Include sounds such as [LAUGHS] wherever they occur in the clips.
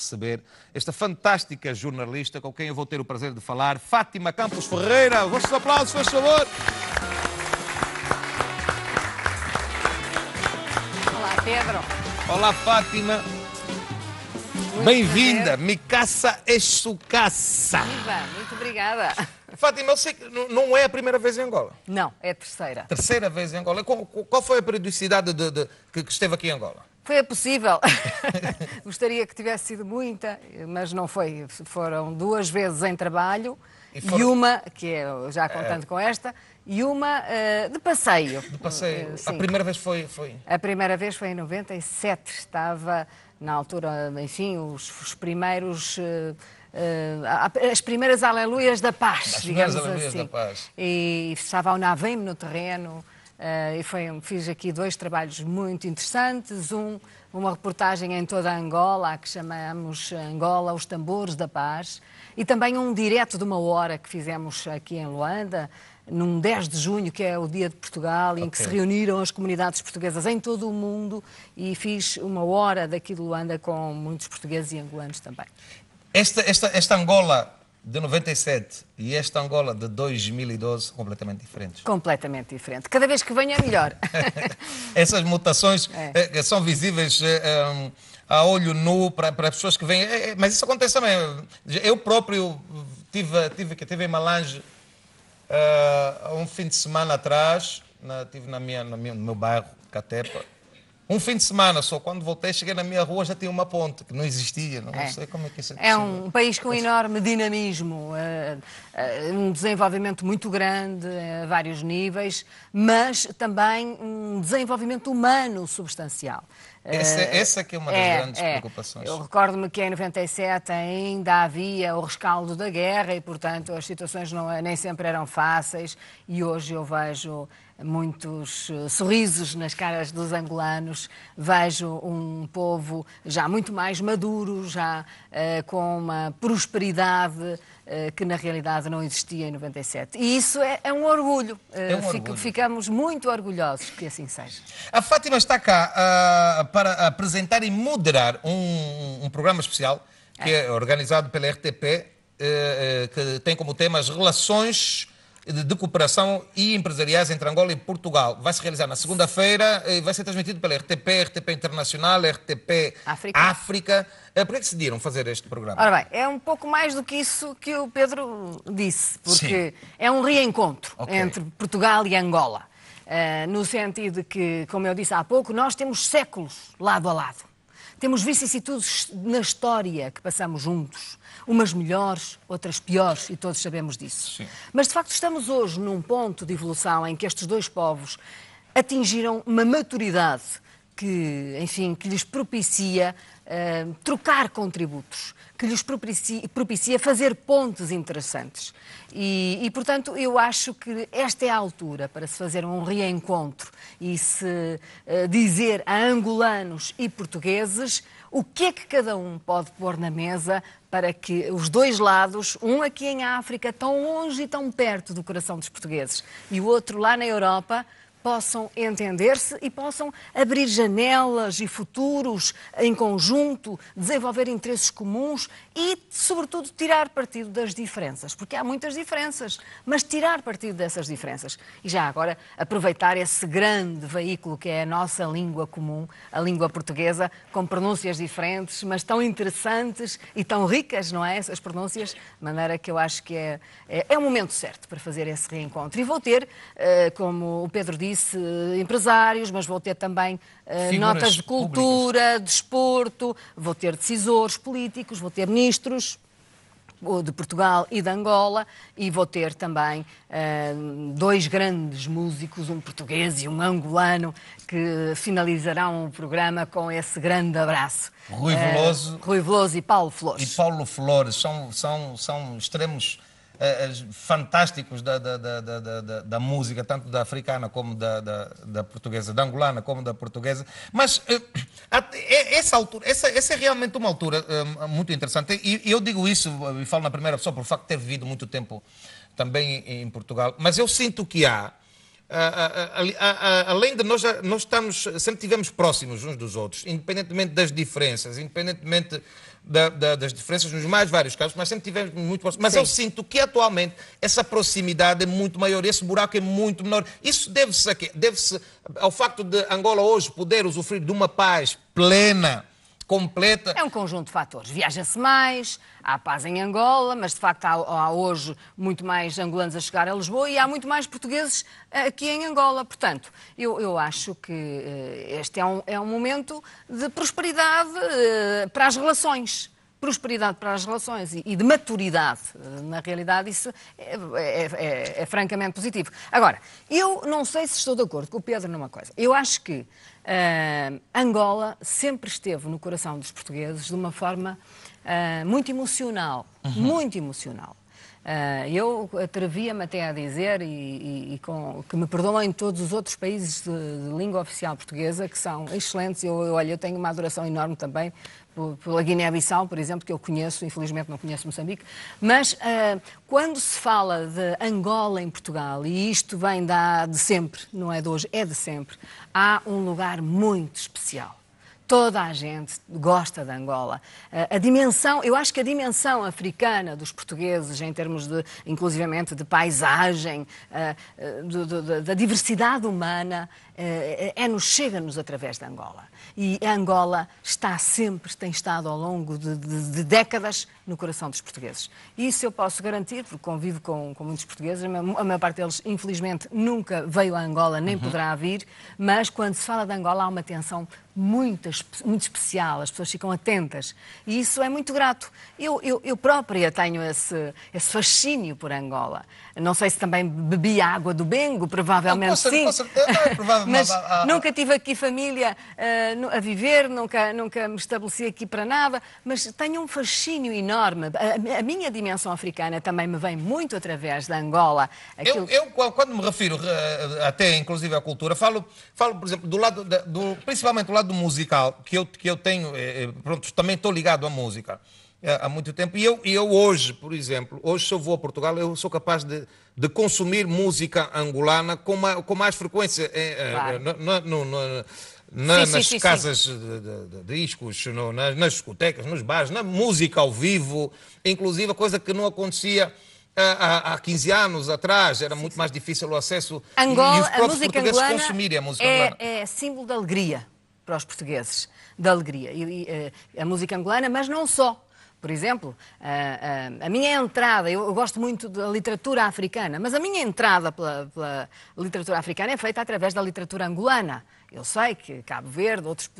receber esta fantástica jornalista com quem eu vou ter o prazer de falar, Fátima Campos Ferreira. Vossos aplausos, faz favor. Olá, Pedro. Olá, Fátima. Bem-vinda, Micaça Exucaça. Viva, muito obrigada. Fátima, eu sei que não é a primeira vez em Angola. Não, é a terceira. Terceira vez em Angola. Qual, qual foi a periodicidade de, de, que esteve aqui em Angola? Foi possível. [LAUGHS] Gostaria que tivesse sido muita, mas não foi. Foram duas vezes em trabalho e, foram... e uma, que é já contando é... com esta, e uma uh, de passeio. De passeio. Eh, sim. a primeira vez foi, foi? A primeira vez foi em 97. Estava, na altura, enfim, os, os primeiros. Uh, as primeiras aleluias da paz, as digamos assim. Da paz. E estava ao Navem no terreno, eh, e foi, fiz aqui dois trabalhos muito interessantes. Um, uma reportagem em toda a Angola, a que chamamos Angola os Tambores da Paz, e também um direto de uma hora que fizemos aqui em Luanda, num 10 de junho, que é o Dia de Portugal, okay. em que se reuniram as comunidades portuguesas em todo o mundo, e fiz uma hora daqui de Luanda com muitos portugueses e angolanos também. Esta, esta, esta Angola de 97 e esta Angola de 2012 completamente diferentes. Completamente diferente. Cada vez que venha é melhor. [LAUGHS] Essas mutações é. Eh, eh, são visíveis um, eh, a olho nu para, para as pessoas que vêm. É, mas isso acontece também. Eu próprio tive, tive, tive em Malange uh, um fim de semana atrás, na, tive na minha, no meu, no meu bairro, Catepa um fim de semana só, quando voltei, cheguei na minha rua, já tinha uma ponte, que não existia. Não, é. sei como é que isso é possível. É um país com enorme dinamismo, eh, eh, um desenvolvimento muito grande a vários níveis, mas também um desenvolvimento humano substancial. Essa, é- eh, essa é que é uma das é, grandes é. preocupações. Eu recordo-me que em 97 ainda havia o rescaldo da guerra e, portanto, as situações não, é, nem sempre eram fáceis e hoje eu vejo muitos eh, sorrisos nas caras dos angolanos, vejo um povo já muito mais maduro, já eh, com uma prosperidade eh, que na realidade não existia em 97. E isso é, é um orgulho. Eh, é um orgulho. Ficamos muito orgulhosos que assim seja. A Fátima está cá uh, para apresentar e moderar um, um programa especial que é. é organizado pela RTP, uh, eh, uh, que tem como tema as relações de cooperação e empresariais entre Angola e Portugal. Vai se realizar na segunda-feira eh, e vai ser transmitido pela RTP, RTP Internacional, RTP África. África. Eh, por é que decidiram fazer este programa? Ora bem, é um pouco mais do que isso que o Pedro disse, porque Sim. é um reencontro okay. entre Portugal e Angola. Eh, no sentido que, como eu disse há pouco, nós temos séculos lado a lado. Temos vicissitudes na história que passamos juntos, umas melhores, outras piores, e todos sabemos disso. Sim. Mas de facto estamos hoje num ponto de evolução em que estes dois povos atingiram uma maturidade que, enfim, que lhes propicia eh, trocar contributos, que lhes propicia, propicia fazer pontos interessantes. E, e, portanto, eu acho que esta é a altura para se fazer um reencontro e se uh, dizer a angolanos e portugueses o que é que cada um pode pôr na mesa para que os dois lados, um aqui em África, tão longe e tão perto do coração dos portugueses, e o outro lá na Europa, possam entender-se e possam abrir janelas e futuros em conjunto, desenvolver interesses comuns e, sobretudo, tirar partido das diferenças, porque há muitas diferenças, mas tirar partido dessas diferenças. E já agora aproveitar esse grande veículo que é a nossa língua comum, a língua portuguesa, com pronúncias diferentes, mas tão interessantes e tão ricas, não é? Essas pronúncias, de maneira que eu acho que é, é, é o momento certo para fazer esse reencontro. E vou ter, eh, como o Pedro disse, disse eh, empresários, mas vou ter também uh, notas de cultura, desporto, de vou ter decisores políticos, vou ter ministros de Portugal e de Angola, e vou ter também uh, dois grandes músicos, um português e um angolano, que finalizarão o programa com esse grande abraço. Rui Veloso, uh, Rui Veloso e Paulo Flores. E Paulo Flores são, são, são extremos é, é, fantásticos da, da, da, da, música, tanto da africana como da, da, portuguesa, da angolana como da portuguesa. Mas eh, [CLEARS THROAT] é, essa altura, essa, essa é realmente uma altura eh, muito interessante. E eu digo isso, eh, e falo na primeira pessoa, por facto de ter vivido muito tempo também em Portugal. Mas eu sinto que há ah, ah, ah, além de nós, nós estamos, sempre tivemos próximos uns dos outros, independentemente das diferenças, independentemente da, da, das diferenças nos mais vários casos, mas sempre tivemos muito próximos. Mas Sim. eu sinto que atualmente essa proximidade é muito maior, esse buraco é muito menor. Isso deve-se deve ao facto de Angola hoje poder usufruir de uma paz plena completa. É um conjunto de fatores. Viaja-se mais, há paz em Angola, mas de facto há, há, hoje muito mais angolanos a chegar a Lisboa e há muito mais portugueses eh, aqui em Angola. Portanto, eu, eu acho que eh, este é um, é um momento de prosperidade eh, para as relações prosperidade para as relações e, de maturidade. Na realidade, isso é, é, é, é, francamente positivo. Agora, eu não sei se estou de acordo com o Pedro numa coisa. Eu acho que Uh, Angola sempre esteve no coração dos portugueses de uma forma uh, muito emocional, uhum. muito emocional. Ah, eu atrevia-me até a dizer, e, e, e com, que me perdoem todos os outros países de, de, língua oficial portuguesa, que são excelentes, eu, eu, olha, eu tenho uma adoração enorme também pela Guiné-Bissau, por exemplo, que eu conheço, infelizmente não conheço Moçambique, mas uh, quando se fala de Angola em Portugal, e isto vem da, de sempre, não é de hoje, é de sempre, há um lugar muito especial. Toda a gente gosta de Angola. Eh, a dimensão, eu acho que a dimensão africana dos portugueses, em termos de, inclusivamente, de paisagem, eh, eh, da diversidade humana, eh, eh, é-nos, chega-nos através de Angola. E Angola está sempre, tem estado ao longo de, de, de, décadas no coração dos portugueses. Isso eu posso garantir, porque convivo com, com muitos portugueses, a maior parte deles, infelizmente, nunca veio a Angola, nem uhum. poderá vir, mas quando se fala de Angola há uma tensão muito, muito especial, as pessoas ficam atentas. E isso é muito grato. Eu, eu, eu própria tenho esse, esse fascínio por Angola. Não sei se também bebi água do Bengo, provavelmente não, com sim. com certeza, é, é, provavelmente [LAUGHS] mas a, nunca tive aqui família uh, a viver, nunca, nunca me estabeleci aqui para nada, mas tenho um fascínio enorme. A, a minha dimensão africana também me vem muito através da Angola. Aquilo... Eu, eu, quando me refiro eh, eh, até inclusive à cultura, falo, falo por exemplo, do lado, do, principalmente do lado musical, que eu, que eu tenho, pronto, também estou ligado à música. Eh, há muito tempo. E eu, eu hoje, por exemplo, hoje se eu vou a Portugal, eu sou capaz de, de consumir música angolana com, uma, com mais frequência. Eh, eh, claro. na, sim, nas sim, casas De, de, de, discos, no, nas, nas, discotecas, nos bares, na música ao vivo, inclusive, coisa que não acontecia. Há, há 15 anos atrás era muito mais difícil o acesso Angola, e os próprios portugueses consumirem a música é, angolana. É símbolo de alegria para os portugueses, de alegria. E, e, a música angolana, mas não só por exemplo, a, a, a minha entrada, eu, gosto muito da literatura africana, mas a minha entrada pela, pela literatura africana é feita através da literatura angolana. Eu sei que Cabo Verde, outros,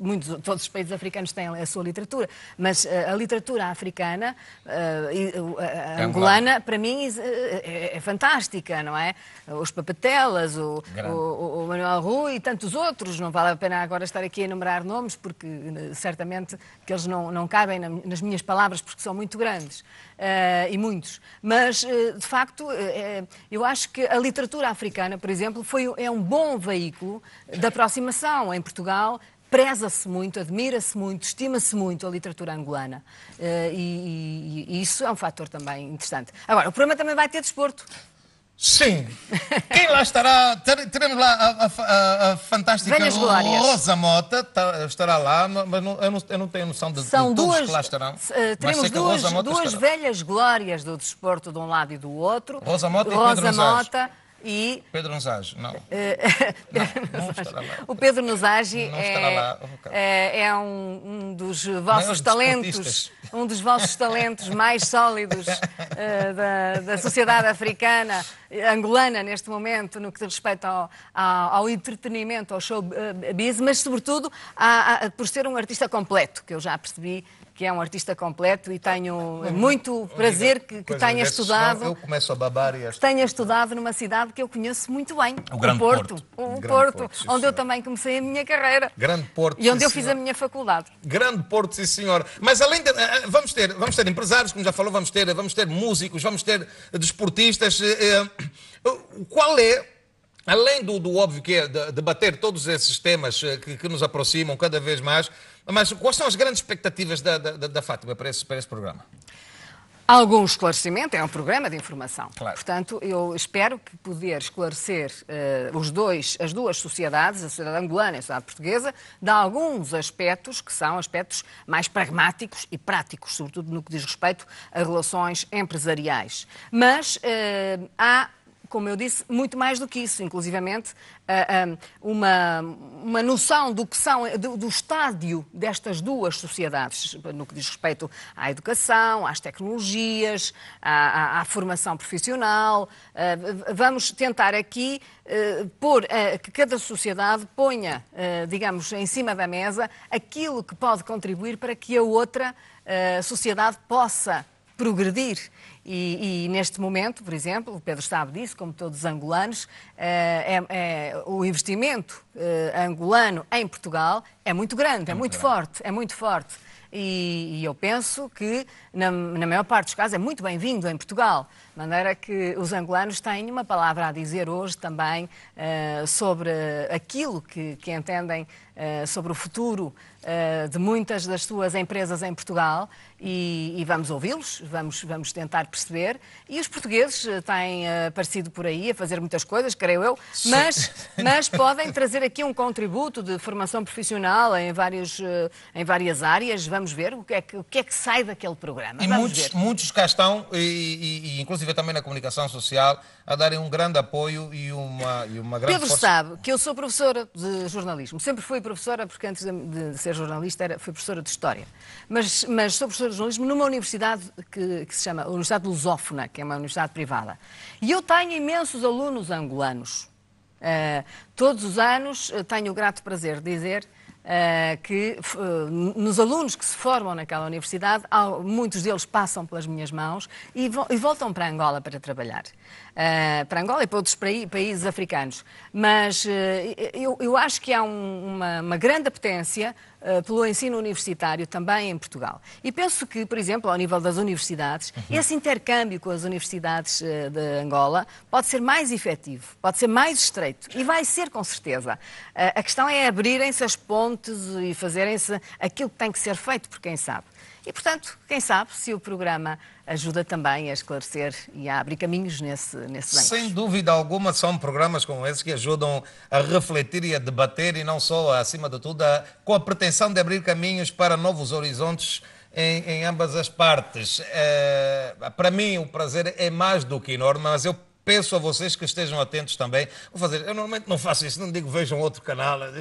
muitos, todos os países africanos têm a sua literatura, mas eh, a literatura africana, eh, eh, é angolana, para mim é, fantástica, não é? Os Papatelas, o, o, o, Manuel Rui e tantos outros, não vale a pena agora estar aqui a enumerar nomes, porque certamente que eles não, não cabem nas minhas palavras, porque são muito grandes. Uh, e muitos. Mas, uh, de facto, uh, eu acho que a literatura africana, por exemplo, foi, é um bom veículo da aproximação. Em Portugal, preza-se muito, admira-se muito, estima-se muito a literatura angolana. Uh, e, e, e, isso é um fator também interessante. Agora, o programa também vai ter desporto. Sim. Quem lá estará? Teremos lá a, a, a fantástica Rosa Mota, tá, estará lá, mas não, eu, não, eu, não, tenho noção de, São de duas, que lá estarão. Uh, teremos duas, duas velhas glórias do desporto de um lado e do outro. Rosa Mota Rosa e Rosa Mota. E... Pedro Nusage, não. Eh, não, [LAUGHS] não O Pedro Nusage é, oh, eh, é, um, um, dos vossos talentos, um dos vossos talentos mais sólidos uh, da, da, sociedade africana, angolana neste momento, no que diz respeito ao, ao, ao entretenimento, ao showbiz, mas sobretudo a, a, por ser um artista completo, que eu já percebi que é um artista completo e tenho muito prazer que, que tenha estudado. Eu começo a babar e Tenha estudado numa cidade que eu conheço muito bem, o, Grande Porto. O Porto, onde eu também comecei a minha carreira. Grande Porto. E onde eu fiz a minha faculdade. Grande Porto, sim senhor. Mas além de eh, eh, vamos ter, vamos ter empresários, como já falou, vamos ter, vamos ter músicos, vamos ter eh, desportistas. Qual é Além do, do óbvio que é debater de todos esses temas que, que nos aproximam cada vez mais, mas quais são as grandes expectativas da, da, da Fátima para esse, para esse programa? algum esclarecimento, é um programa de informação. Claro. Portanto, eu espero que poder esclarecer uh, os dois, as duas sociedades, a sociedade angolana e a sociedade portuguesa, de alguns aspectos que são aspectos mais pragmáticos e práticos, sobretudo no que diz respeito a relações empresariais. Mas uh, há como eu disse, muito mais do que isso, inclusivamente ah, ah, uma, uma noção do que são, do, do estádio destas duas sociedades, no que diz respeito à educação, às tecnologias, à, à, à formação profissional. Ah, vamos tentar aqui pôr que cada sociedade ponha, digamos, em cima da mesa aquilo que pode contribuir para que a outra sociedade possa progredir. E, e, neste momento, por exemplo, o Pedro sabe disso, como todos os angolanos, eh, é, é, o investimento eh, angolano em Portugal é muito grande, é, é muito forte, é muito forte e, e eu penso que, na, na, maior parte dos casos, é muito bem-vindo em Portugal. De maneira que os angolanos têm uma palavra a dizer hoje também uh, sobre aquilo que, que entendem uh, sobre o futuro uh, de muitas das suas empresas em Portugal e, e vamos ouvi-los, vamos, vamos tentar perceber. E os portugueses têm aparecido por aí a fazer muitas coisas, creio eu, mas, [LAUGHS] mas podem trazer aqui um contributo de formação profissional em, vários, em várias áreas. Vamos Vamos ver o que é que, o que, é que sai daquele programa. E Vamos muitos, ver. muitos cá estão, e, e, e, inclusive também na comunicação social, a darem um grande apoio e uma, e uma grande Pedro força. sabe que eu sou professora de jornalismo. Sempre fui professora, porque antes de, ser jornalista era, fui professora de História. Mas, mas sou professora de jornalismo numa universidade que, que se chama Universidade Lusófona, que é uma universidade privada. E eu tenho imensos alunos angolanos. Uh, todos os anos eh, tenho o grato prazer de dizer eh, que eh, nos alunos que se formam naquela universidade, muitos deles passam pelas minhas mãos e, voltam para Angola para trabalhar. Eh, para Angola e para outros países africanos. Mas eu, acho que há uma, grande apetência eh, pelo ensino universitário também em Portugal. E penso que, por exemplo, ao nível das universidades, uhum. esse intercâmbio com as universidades eh, de Angola pode ser mais efetivo, pode ser mais estreito e vai ser com certeza. Eh, a questão é abrirem-se as pontes e fazerem-se aquilo que tem que ser feito por quem sabe. E, portanto, quem sabe se o programa ajuda também a esclarecer e a abrir caminhos nesse, nesse eixo. Sem dúvida alguma, são programas como esse que ajudam a refletir e a debater, e não só, acima de tudo, a, com a pretensão de abrir caminhos para novos horizontes em, em ambas as partes. É, para mim, o prazer é mais do que enorme, mas eu peço a vocês que estejam atentos também. Vou fazer, eu normalmente não faço isso, não digo vejam outro canal. [LAUGHS]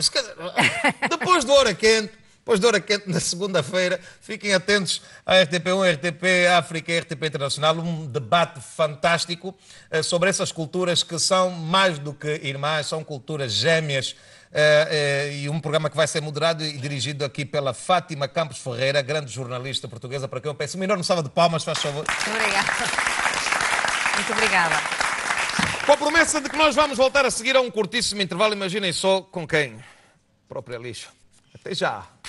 Depois do Hora Quente, depois de hora quente, na segunda-feira, fiquem atentos à RTP1, RTP África e RTP Internacional. Um debate fantástico eh, sobre essas culturas que são mais do que irmãs, são culturas gêmeas. Eh, eh, e um programa que vai ser moderado e dirigido aqui pela Fátima Campos Ferreira, grande jornalista portuguesa, para quem eu peço uma enorme salva de palmas, faz favor. Muito obrigada. Muito obrigada. Com a promessa de que nós vamos voltar a seguir a um curtíssimo intervalo, imaginem só com quem? Própria lixo. Até já.